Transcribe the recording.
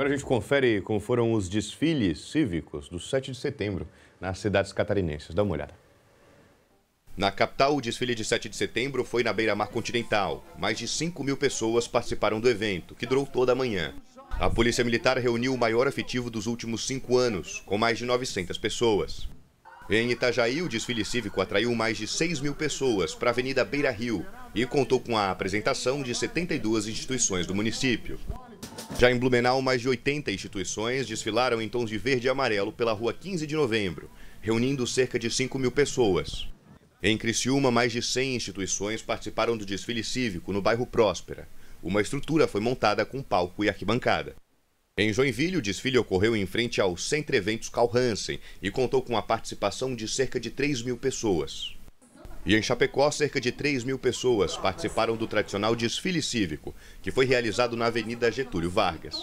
Agora a gente confere como foram os desfiles cívicos do 7 de setembro nas cidades catarinenses. Dá uma olhada. Na capital, o desfile de 7 de setembro foi na beira-mar continental. Mais de 5 mil pessoas participaram do evento, que durou toda a manhã. A Polícia Militar reuniu o maior efetivo dos últimos cinco anos, com mais de 900 pessoas. Em Itajaí, o desfile cívico atraiu mais de 6 mil pessoas para a Avenida Beira Rio e contou com a apresentação de 72 instituições do município. Já em Blumenau, mais de 80 instituições desfilaram em tons de verde e amarelo pela rua 15 de novembro, reunindo cerca de 5 mil pessoas. Em Criciúma, mais de 100 instituições participaram do desfile cívico no bairro Próspera. Uma estrutura foi montada com palco e arquibancada. Em Joinville, o desfile ocorreu em frente ao Centro Eventos Carl Hansen e contou com a participação de cerca de 3 mil pessoas. E em Chapecó, cerca de 3 mil pessoas participaram do tradicional desfile cívico, que foi realizado na Avenida Getúlio Vargas.